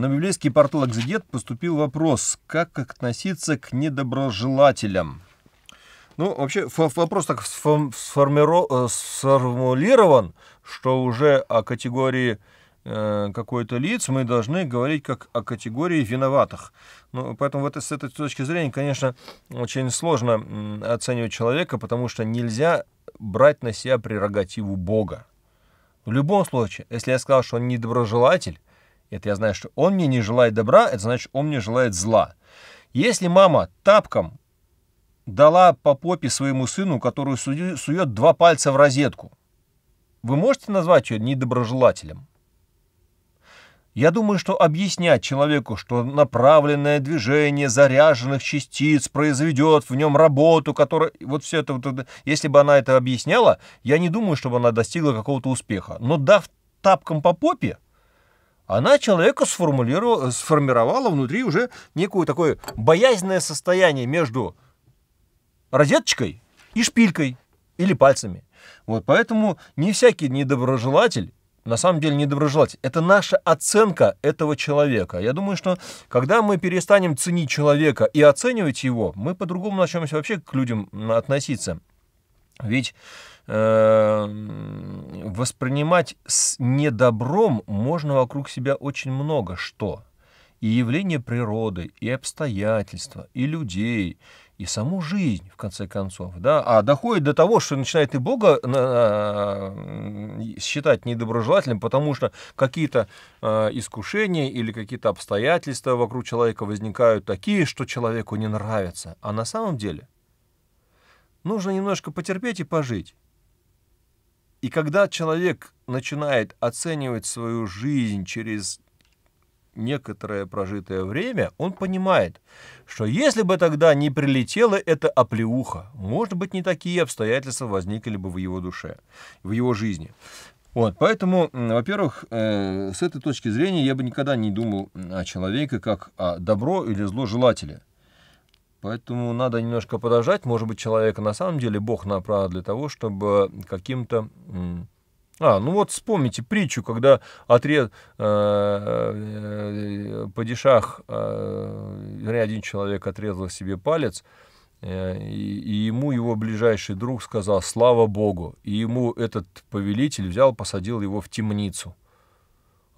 На библейский портал «Экзегет» поступил вопрос, как относиться к недоброжелателям. Ну, вообще, вопрос так сформиро- э, сформулирован, что уже о категории э, какой-то лиц мы должны говорить как о категории виноватых. Ну, поэтому вот с этой точки зрения, конечно, очень сложно оценивать человека, потому что нельзя брать на себя прерогативу Бога. В любом случае, если я сказал, что он недоброжелатель, это я знаю, что он мне не желает добра, это значит, он мне желает зла. Если мама тапком дала по попе своему сыну, который сует два пальца в розетку, вы можете назвать ее недоброжелателем? Я думаю, что объяснять человеку, что направленное движение заряженных частиц произведет в нем работу, которая... Вот все это... Вот, если бы она это объясняла, я не думаю, чтобы она достигла какого-то успеха. Но дав тапком по попе, она человека сформулировала, сформировала внутри уже некое такое боязненное состояние между розеточкой и шпилькой или пальцами. Вот поэтому не всякий недоброжелатель на самом деле недоброжелатель. Это наша оценка этого человека. Я думаю, что когда мы перестанем ценить человека и оценивать его, мы по-другому начнем вообще к людям относиться. Ведь э, воспринимать с недобром можно вокруг себя очень много что. И явления природы, и обстоятельства, и людей, и саму жизнь, в конце концов. Да? А доходит до того, что начинает и Бога э, считать недоброжелательным, потому что какие-то э, искушения или какие-то обстоятельства вокруг человека возникают такие, что человеку не нравятся. А на самом деле – Нужно немножко потерпеть и пожить. И когда человек начинает оценивать свою жизнь через некоторое прожитое время, он понимает, что если бы тогда не прилетела эта оплеуха, может быть, не такие обстоятельства возникли бы в его душе, в его жизни. Вот, поэтому, во-первых, э, с этой точки зрения я бы никогда не думал о человеке как о добро или зло желателе. Поэтому надо немножко подождать. Может быть, человека на самом деле Бог направил для того, чтобы каким-то... А, ну вот вспомните притчу, когда отряд э, э, э падишах, э, вернее, один человек отрезал себе палец, э, и ему его ближайший друг сказал «Слава Богу!» И ему этот повелитель взял, посадил его в темницу –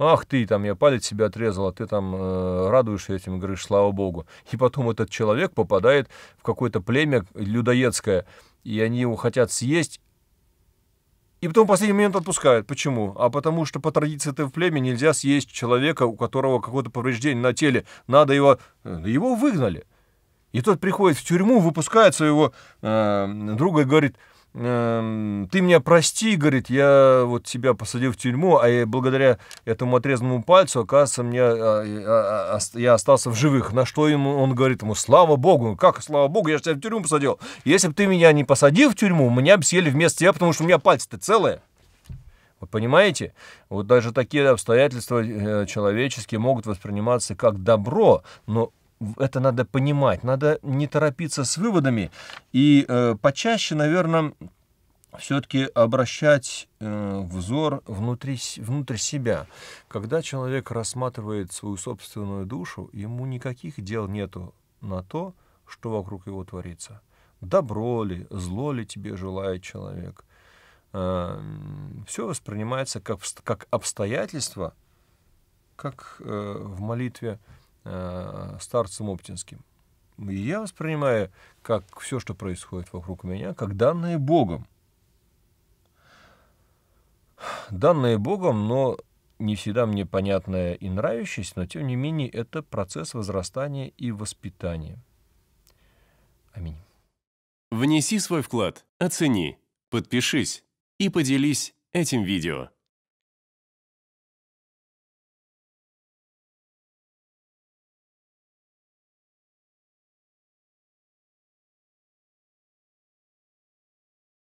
Ах ты, там я палец себе отрезал, а ты там э, радуешься этим говоришь, слава богу. И потом этот человек попадает в какое-то племя людоедское, и они его хотят съесть, и потом в последний момент отпускают. Почему? А потому что по традиции этого племени нельзя съесть человека, у которого какое-то повреждение на теле. Надо его... Э, его выгнали. И тот приходит в тюрьму, выпускает своего э, друга и говорит, Эм, ты меня прости, говорит, я вот тебя посадил в тюрьму, а я, благодаря этому отрезанному пальцу, оказывается, мне, а, а, а, я остался в живых. На что ему он говорит ему, слава богу, как слава богу, я же тебя в тюрьму посадил. Если бы ты меня не посадил в тюрьму, меня бы съели вместо тебя, потому что у меня пальцы-то целые. Вы понимаете? Вот даже такие обстоятельства э, человеческие могут восприниматься как добро, но это надо понимать, надо не торопиться с выводами и э, почаще, наверное, все-таки обращать э, взор внутри, внутрь себя. Когда человек рассматривает свою собственную душу, ему никаких дел нету на то, что вокруг его творится. Добро ли, зло ли тебе желает человек. Э, все воспринимается как, как обстоятельство, как э, в молитве Э, старцем оптинским. И я воспринимаю как все, что происходит вокруг меня, как данные Богом. Данные Богом, но не всегда мне понятное и нравящееся, но тем не менее это процесс возрастания и воспитания. Аминь. Внеси свой вклад, оцени, подпишись и поделись этим видео.